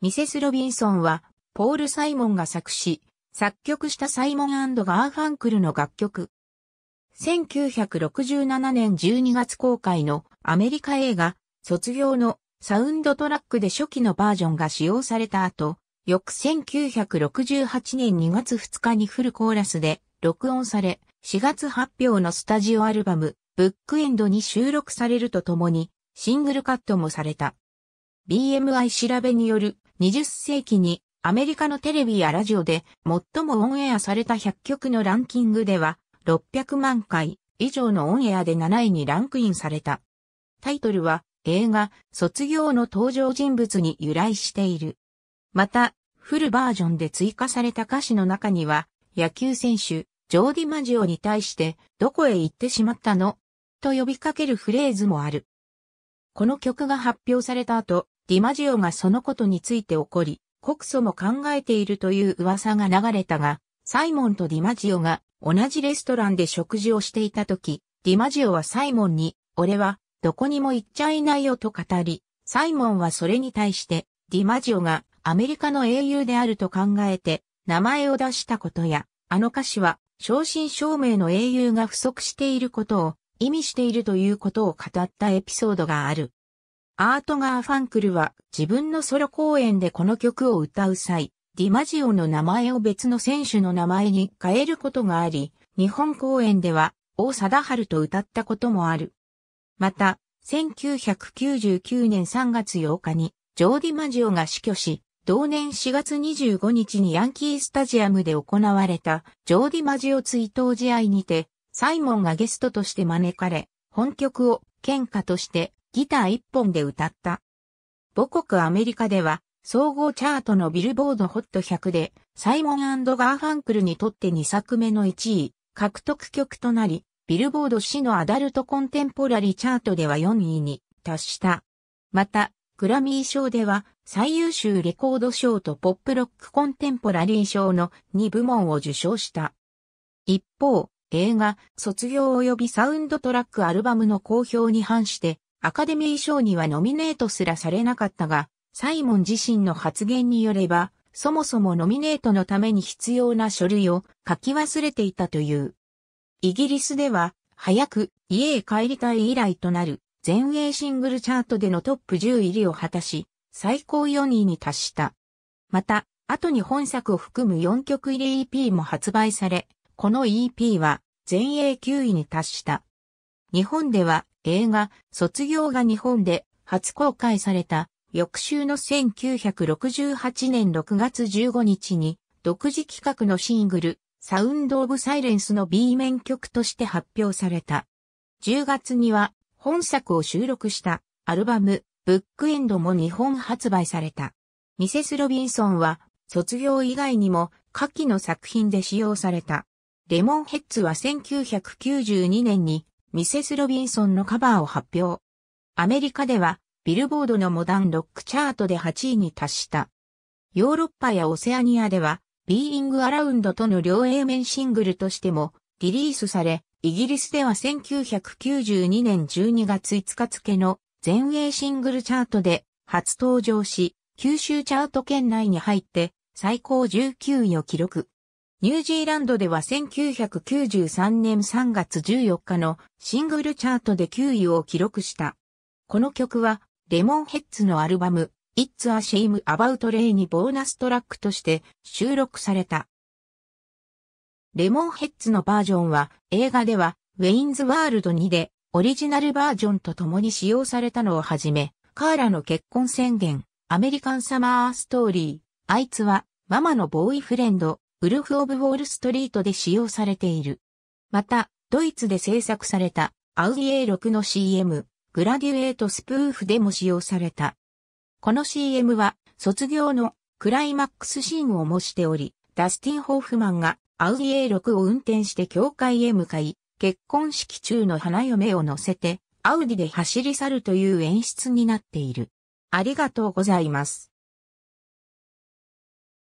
ミセス・ロビンソンは、ポール・サイモンが作詞、作曲したサイモンガーファンクルの楽曲。1967年12月公開のアメリカ映画、卒業のサウンドトラックで初期のバージョンが使用された後、翌1968年2月2日にフルコーラスで録音され、4月発表のスタジオアルバム、ブックエンドに収録されるとともに、シングルカットもされた。BMI 調べによる20世紀にアメリカのテレビやラジオで最もオンエアされた100曲のランキングでは600万回以上のオンエアで7位にランクインされた。タイトルは映画卒業の登場人物に由来している。また、フルバージョンで追加された歌詞の中には野球選手ジョーディ・マジオに対してどこへ行ってしまったのと呼びかけるフレーズもある。この曲が発表された後、ディマジオがそのことについて怒り、告訴も考えているという噂が流れたが、サイモンとディマジオが同じレストランで食事をしていた時、ディマジオはサイモンに、俺はどこにも行っちゃいないよと語り、サイモンはそれに対して、ディマジオがアメリカの英雄であると考えて、名前を出したことや、あの歌詞は、正真正銘の英雄が不足していることを意味しているということを語ったエピソードがある。アートガー・ファンクルは自分のソロ公演でこの曲を歌う際、ディマジオの名前を別の選手の名前に変えることがあり、日本公演では王貞治と歌ったこともある。また、1999年3月8日にジョーディマジオが死去し、同年4月25日にヤンキースタジアムで行われたジョーディマジオ追悼試合にて、サイモンがゲストとして招かれ、本曲を喧嘩としてギター一本で歌った。母国アメリカでは、総合チャートのビルボードホット100で、サイモンガーファンクルにとって2作目の1位、獲得曲となり、ビルボード市のアダルトコンテンポラリーチャートでは4位に達した。また、グラミー賞では最優秀レコード賞とポップロックコンテンポラリー賞の2部門を受賞した。一方、映画、卒業及びサウンドトラックアルバムの好評に反して、アカデミー賞にはノミネートすらされなかったが、サイモン自身の発言によれば、そもそもノミネートのために必要な書類を書き忘れていたという。イギリスでは、早く家へ帰りたい以来となる全英シングルチャートでのトップ10入りを果たし、最高4位に達した。また、後に本作を含む4曲入り EP も発売され、この EP は全英9位に達した。日本では映画、卒業が日本で初公開された、翌週の1968年6月15日に、独自企画のシングル、サウンド・オブ・サイレンスの B 面曲として発表された。10月には、本作を収録したアルバム、ブックエンドも日本発売された。ミセス・ロビンソンは、卒業以外にも、下記の作品で使用された。レモンヘッズは1992年にミセス・ロビンソンのカバーを発表。アメリカでは、ビルボードのモダンロックチャートで8位に達した。ヨーロッパやオセアニアでは、ビーイング・アラウンドとの両 A 面シングルとしてもリリースされ、イギリスでは1992年12月5日付の全英シングルチャートで初登場し、九州チャート圏内に入って最高19位を記録。ニュージーランドでは1993年3月14日のシングルチャートで9位を記録した。この曲は、レモンヘッズのアルバム、It's a Shame About Ray にボーナストラックとして収録された。レモンヘッズのバージョンは、映画では、ウェインズワールド2で、オリジナルバージョンと共に使用されたのをはじめ、カーラの結婚宣言、アメリカンサマーストーリー、あいつは、ママのボーイフレンド、ウルフ・オブ・ウォール・ストリートで使用されている。また、ドイツで制作されたアウディ A6 の CM、グラデュエート・スプーフでも使用された。この CM は卒業のクライマックスシーンを模しており、ダスティン・ホーフマンがアウディ A6 を運転して教会へ向かい、結婚式中の花嫁を乗せて、アウディで走り去るという演出になっている。ありがとうございます。